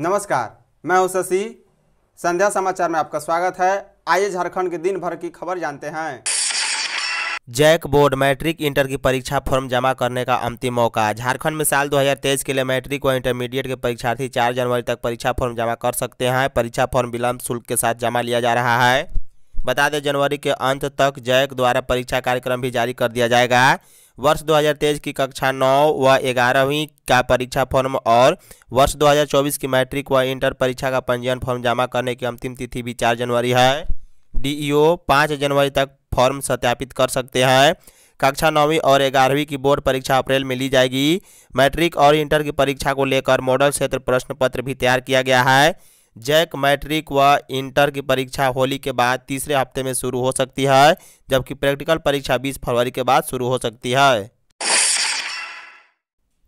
नमस्कार मैं हूं शशि संध्या समाचार में आपका स्वागत है आइए झारखंड के दिन भर की खबर जानते हैं जैक बोर्ड मैट्रिक इंटर की परीक्षा फॉर्म जमा करने का अंतिम मौका झारखंड में साल 2023 के लिए मैट्रिक व इंटरमीडिएट के परीक्षार्थी 4 जनवरी तक परीक्षा फॉर्म जमा कर सकते हैं परीक्षा फॉर्म विलंब शुल्क के साथ जमा लिया जा रहा है बता दें जनवरी के अंत तक जैक द्वारा परीक्षा कार्यक्रम भी जारी कर दिया जाएगा वर्ष 2023 की कक्षा नौ व ग्यारहवीं का परीक्षा फॉर्म और वर्ष 2024 की मैट्रिक व इंटर परीक्षा का पंजीयन फॉर्म जमा करने की अंतिम तिथि भी चार जनवरी है डीईओ पाँच जनवरी तक फॉर्म सत्यापित कर सकते हैं कक्षा नौवीं और ग्यारहवीं की बोर्ड परीक्षा अप्रैल में ली जाएगी मैट्रिक और इंटर की परीक्षा को लेकर मॉडल क्षेत्र प्रश्न पत्र भी तैयार किया गया है जैक मैट्रिक व इंटर की परीक्षा होली के बाद तीसरे हफ्ते में शुरू हो सकती है जबकि प्रैक्टिकल परीक्षा 20 फरवरी के बाद शुरू हो सकती है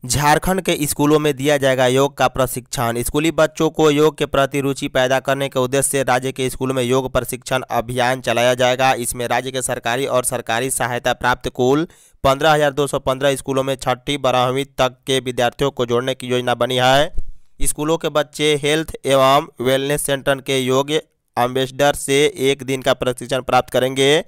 झारखंड के स्कूलों में दिया जाएगा योग का प्रशिक्षण स्कूली बच्चों को योग के प्रति रुचि पैदा करने के उद्देश्य से राज्य के स्कूलों में योग प्रशिक्षण अभियान चलाया जाएगा इसमें राज्य के सरकारी और सरकारी सहायता प्राप्त कुल 15,215 स्कूलों में छठी बारहवीं तक के विद्यार्थियों को जोड़ने की योजना बनी है स्कूलों के बच्चे हेल्थ एवं वेलनेस सेंटर के योग्य एम्बेसडर से एक दिन का प्रशिक्षण प्राप्त करेंगे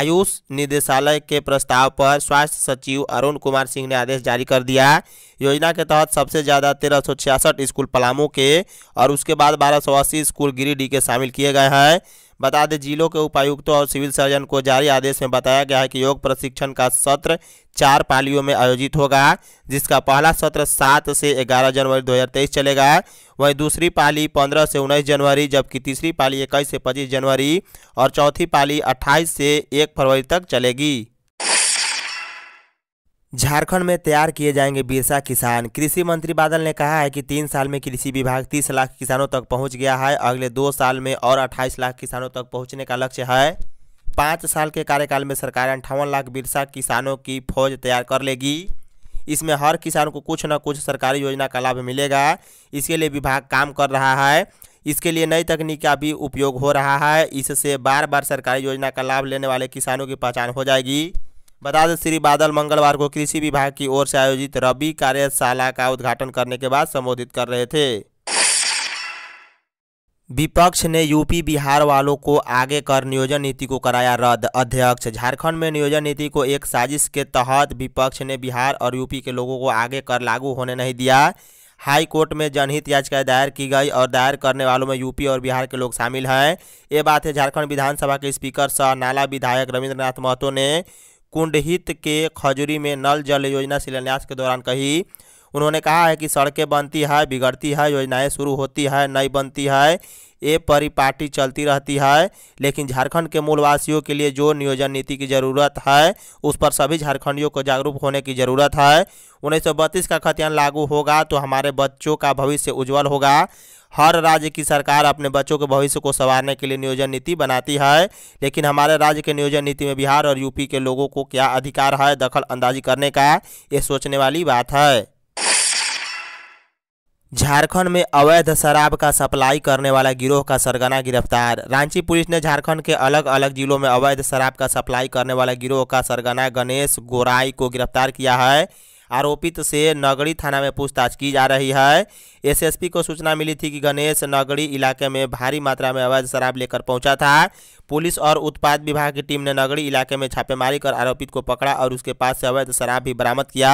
आयुष निदेशालय के प्रस्ताव पर स्वास्थ्य सचिव अरुण कुमार सिंह ने आदेश जारी कर दिया योजना के तहत सबसे ज़्यादा तेरह सौ छियासठ स्कूल पलामू के और उसके बाद बारह सौ अस्सी स्कूल गिरिडीह के शामिल किए गए हैं बता दें जिलों के उपायुक्तों और सिविल सर्जन को जारी आदेश में बताया गया है कि योग प्रशिक्षण का सत्र चार पालियों में आयोजित होगा जिसका पहला सत्र सात से ग्यारह जनवरी 2023 चलेगा वहीं दूसरी पाली पंद्रह से उन्नीस जनवरी जबकि तीसरी पाली इक्कीस से पच्चीस जनवरी और चौथी पाली अट्ठाईस से एक फरवरी तक चलेगी झारखंड में तैयार किए जाएंगे बिरसा किसान कृषि मंत्री बादल ने कहा है कि तीन साल में कृषि विभाग तीस लाख किसानों तक पहुंच गया है अगले दो साल में और अट्ठाईस लाख किसानों तक पहुंचने का लक्ष्य है पाँच साल के कार्यकाल में सरकार अंठावन लाख बिरसा किसानों की फौज तैयार कर लेगी इसमें हर किसान को कुछ न कुछ सरकारी योजना का लाभ मिलेगा इसके लिए विभाग काम कर रहा है इसके लिए नई तकनीक का भी उपयोग हो रहा है इससे बार बार सरकारी योजना का लाभ लेने वाले किसानों की पहचान हो जाएगी बता दें श्री बादल मंगलवार को कृषि विभाग की ओर से आयोजित रबी कार्यशाला का उद्घाटन करने के बाद संबोधित कर रहे थे विपक्ष ने यूपी बिहार वालों को आगे कर नियोजन नीति को कराया रद्द अध्यक्ष झारखंड में नियोजन नीति को एक साजिश के तहत विपक्ष ने बिहार और यूपी के लोगों को आगे कर लागू होने नहीं दिया हाई कोर्ट में जनहित याचिकाएं दायर की गई और दायर करने वालों में यूपी और बिहार के लोग शामिल हैं ये बात है झारखंड विधानसभा के स्पीकर सह नाला विधायक रविन्द्रनाथ महतो ने कुंडहित के खजूरी में नल जल योजना शिलान्यास के दौरान कही उन्होंने कहा है कि सड़कें बनती है बिगड़ती है योजनाएं शुरू होती है नहीं बनती है ये परिपाटी चलती रहती है लेकिन झारखंड के मूलवासियों के लिए जो नियोजन नीति की ज़रूरत है उस पर सभी झारखंडियों को जागरूक होने की ज़रूरत है उन्नीस का खतियान लागू होगा तो हमारे बच्चों का भविष्य उज्जवल होगा हर राज्य की सरकार अपने बच्चों के भविष्य को संवारने के लिए नियोजन नीति बनाती है लेकिन हमारे राज्य के नियोजन नीति में बिहार और यूपी के लोगों को क्या अधिकार है दखल अंदाजी करने का ये सोचने वाली बात है झारखंड में अवैध शराब का सप्लाई करने वाला गिरोह का सरगना गिरफ्तार रांची पुलिस ने झारखंड के अलग अलग जिलों में अवैध शराब का सप्लाई करने वाला गिरोह का सरगना गणेश गोराई को गिरफ्तार किया है आरोपित से नगरी थाना में पूछताछ की जा रही है एसएसपी को सूचना मिली थी कि गणेश नगरी इलाके में भारी मात्रा में अवैध शराब लेकर पहुंचा था पुलिस और उत्पाद विभाग की टीम ने नगरी इलाके में छापेमारी कर आरोपित को पकड़ा और उसके पास से अवैध शराब भी बरामद किया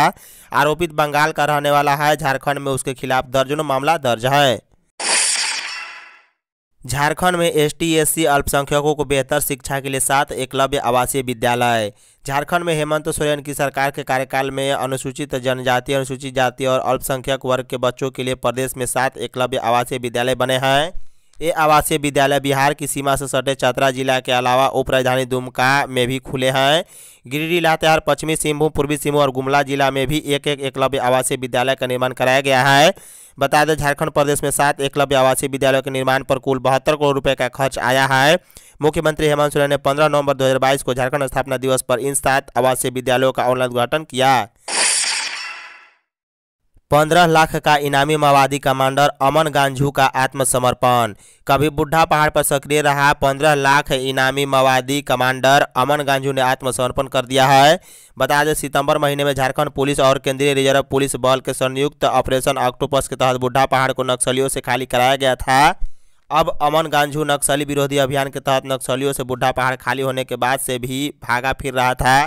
आरोपित बंगाल का रहने वाला है झारखंड में उसके खिलाफ दर्जनों मामला दर्ज है झारखंड में एस टी अल्पसंख्यकों को बेहतर शिक्षा के लिए सात एकलव्य आवासीय विद्यालय झारखंड में हेमंत सोरेन की सरकार के कार्यकाल में अनुसूचित जनजाति अनुसूचित जाति और अल्पसंख्यक वर्ग के बच्चों के लिए प्रदेश में सात एकलव्य आवासीय विद्यालय बने हैं ये आवासीय विद्यालय बिहार की सीमा से सटे चतरा जिला के अलावा उप राजधानी दुमका में भी खुले हैं गिरिडीह लातेहार पश्चिमी सिंहभूम पूर्वी सिंहभूम और गुमला जिला में भी एक एक एकलव्य आवासीय विद्यालय का निर्माण कराया गया है बता दें झारखंड प्रदेश में सात एकलव्य आवासीय विद्यालयों के निर्माण पर कुल बहत्तर करोड़ रुपये का खर्च आया है मुख्यमंत्री हेमंत सोरेन ने पंद्रह नवंबर 2022 को झारखंड स्थापना दिवस पर इन सात आवासीय विद्यालयों का ऑनलाइन उद्घाटन किया पंद्रह लाख का इनामी माओवादी कमांडर अमन गांझू का आत्मसमर्पण कभी बुढ़ा पहाड़ पर सक्रिय रहा पंद्रह लाख इनामी माओवादी कमांडर अमन गांझू ने आत्मसमर्पण कर दिया है बता दें सितंबर महीने में झारखंड पुलिस और केंद्रीय रिजर्व पुलिस बल के संयुक्त ऑपरेशन ऑक्टोपस के तहत बुढ़ा पहाड़ को नक्सलियों से खाली कराया गया था अब अमन गांझू नक्सली विरोधी अभियान के तहत नक्सलियों से बुढ़ा पहाड़ खाली होने के बाद से भी भागा फिर रहा था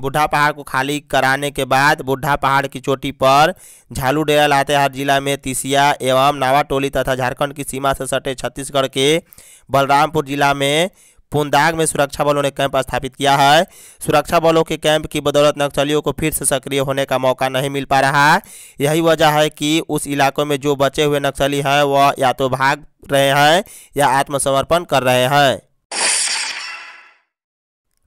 बुढ़ा पहाड़ को खाली कराने के बाद बुढ़ा पहाड़ की चोटी पर झालू डेरा लातेहार जिला में तीसिया एवं नावाटोली तथा झारखंड की सीमा से सटे छत्तीसगढ़ के बलरामपुर जिला में पुंदाग में सुरक्षा बलों ने कैंप स्थापित किया है सुरक्षा बलों के कैंप की बदौलत नक्सलियों को फिर से सक्रिय होने का मौका नहीं मिल पा रहा यही वजह है कि उस इलाकों में जो बचे हुए नक्सली हैं वह या तो भाग रहे हैं या आत्मसमर्पण कर रहे हैं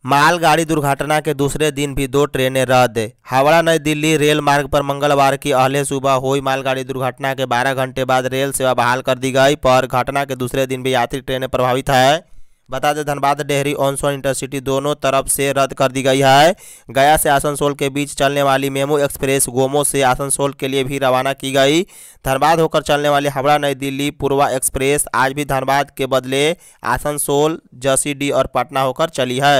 मालगाड़ी दुर्घटना के दूसरे दिन भी दो ट्रेनें रद्द हावड़ा नई दिल्ली रेल मार्ग पर मंगलवार की अहले सुबह हुई मालगाड़ी दुर्घटना के 12 घंटे बाद रेल सेवा बहाल कर दी गई पर घटना के दूसरे दिन भी यात्री ट्रेनें प्रभावित है बता दें धनबाद डेहरी ऑनसोन इंटरसिटी दोनों तरफ से रद्द कर दी गई है गया से आसनसोल के बीच चलने वाली मेमो एक्सप्रेस गोमो से आसनसोल के लिए भी रवाना की गई धनबाद होकर चलने वाली हावड़ा नई दिल्ली पूर्वा एक्सप्रेस आज भी धनबाद के बदले आसनसोल जसीडी और पटना होकर चली है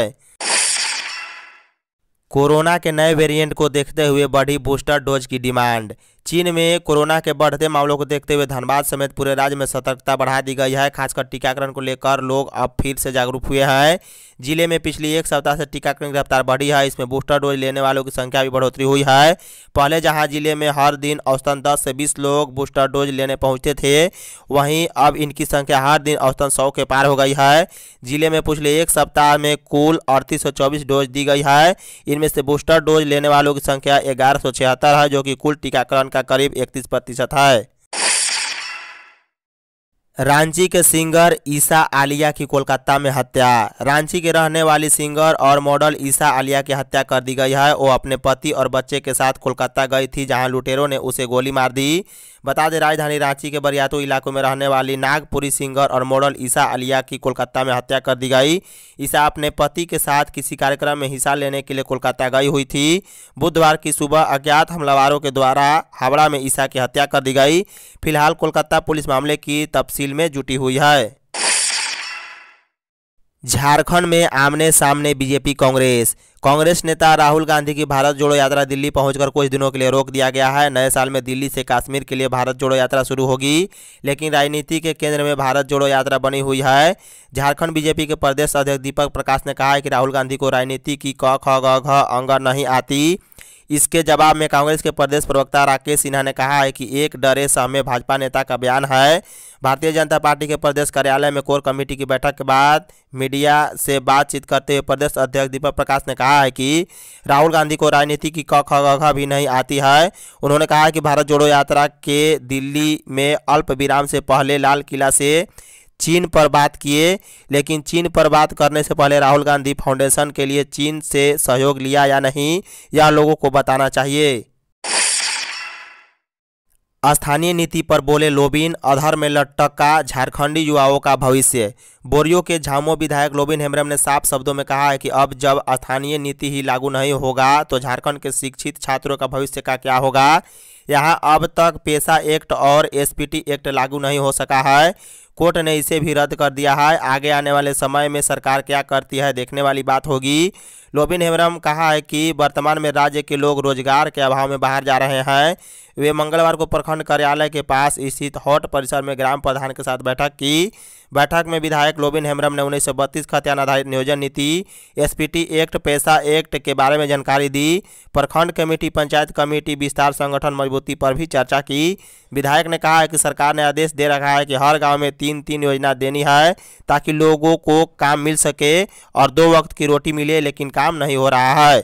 कोरोना के नए वेरिएंट को देखते हुए बढ़ी बूस्टर डोज की डिमांड चीन में कोरोना के बढ़ते मामलों को देखते हुए धनबाद समेत पूरे राज्य में सतर्कता बढ़ा दी गई है खासकर टीकाकरण को लेकर लोग अब फिर से जागरूक हुए हैं जिले में पिछली एक सप्ताह से टीकाकरण की रफ्तार बढ़ी है इसमें बूस्टर डोज लेने वालों की संख्या भी बढ़ोतरी हुई है पहले जहां जिले में हर दिन औसतन दस से बीस लोग बूस्टर डोज लेने पहुँचते थे वहीं अब इनकी संख्या हर दिन औसतन सौ के पार हो गई है जिले में पिछले एक सप्ताह में कुल अड़तीस डोज दी गई है इनमें से बूस्टर डोज लेने वालों की संख्या ग्यारह है जो कि कुल टीकाकरण का करीब इकतीस प्रतिशत है रांची के सिंगर ईसा आलिया की कोलकाता में हत्या रांची के रहने वाली सिंगर और मॉडल ईसा आलिया की हत्या कर दी गई है वो अपने पति और बच्चे के साथ कोलकाता गई थी जहां लुटेरों ने उसे गोली मार दी बता दें राजधानी रांची के बरियातो इलाकों में रहने वाली नागपुरी सिंगर और मॉडल ईसा आलिया की कोलकाता में हत्या कर दी गई ईसा अपने पति के साथ किसी कार्यक्रम में हिस्सा लेने के लिए कोलकाता गई हुई थी बुधवार की सुबह अज्ञात हमलावारों के द्वारा हावड़ा में ईसा की हत्या कर दी गई फिलहाल कोलकाता पुलिस मामले की तफसील तहसील में जुटी हुई है झारखंड में आमने सामने बीजेपी कांग्रेस कांग्रेस नेता राहुल गांधी की भारत जोड़ो यात्रा दिल्ली पहुंचकर कुछ दिनों के लिए रोक दिया गया है नए साल में दिल्ली से कश्मीर के लिए भारत जोड़ो यात्रा शुरू होगी लेकिन राजनीति के केंद्र में भारत जोड़ो यात्रा बनी हुई है झारखंड बीजेपी के प्रदेश अध्यक्ष दीपक प्रकाश ने कहा है कि राहुल गांधी को राजनीति की क ख ग घ अंग नहीं आती इसके जवाब में कांग्रेस के प्रदेश प्रवक्ता राकेश सिन्हा ने कहा है कि एक डरे सहमे भाजपा नेता का बयान है भारतीय जनता पार्टी के प्रदेश कार्यालय में कोर कमेटी की बैठक के बाद मीडिया से बातचीत करते हुए प्रदेश अध्यक्ष दीपक प्रकाश ने कहा है कि राहुल गांधी को राजनीति की ख ख भी नहीं आती है उन्होंने कहा कि भारत जोड़ो यात्रा के दिल्ली में अल्प विराम से पहले लाल किला से चीन पर बात किए लेकिन चीन पर बात करने से पहले राहुल गांधी फाउंडेशन के लिए चीन से सहयोग लिया या नहीं यह लोगों को बताना चाहिए स्थानीय नीति पर बोले लोबिन अधर में लटका झारखंडी युवाओं का भविष्य बोरियो के झामो विधायक लोबिन हेम्ब्रम ने साफ शब्दों में कहा है कि अब जब स्थानीय नीति ही लागू नहीं होगा तो झारखंड के शिक्षित छात्रों का भविष्य का क्या होगा यहाँ अब तक पेशा एक्ट और एसपीटी एक्ट लागू नहीं हो सका है कोर्ट ने इसे भी रद्द कर दिया है आगे आने वाले समय में सरकार क्या करती है देखने वाली बात होगी लोबिन हेमरम कहा है कि वर्तमान में राज्य के लोग रोजगार के अभाव में बाहर जा रहे हैं वे मंगलवार को प्रखंड कार्यालय के पास स्थित हॉट परिसर में ग्राम प्रधान के साथ बैठक की बैठक में विधायक लोबिन हेमरम ने उन्नीस सौ बत्तीस खतियान आधारित नियोजन नीति एसपीटी एक्ट पैसा एक्ट के बारे में जानकारी दी प्रखंड कमेटी पंचायत कमेटी विस्तार संगठन मजबूती पर भी चर्चा की विधायक ने कहा है कि सरकार ने आदेश दे रखा है कि हर गाँव में तीन तीन योजना देनी है ताकि लोगों को काम मिल सके और दो वक्त की रोटी मिले लेकिन काम नहीं हो रहा है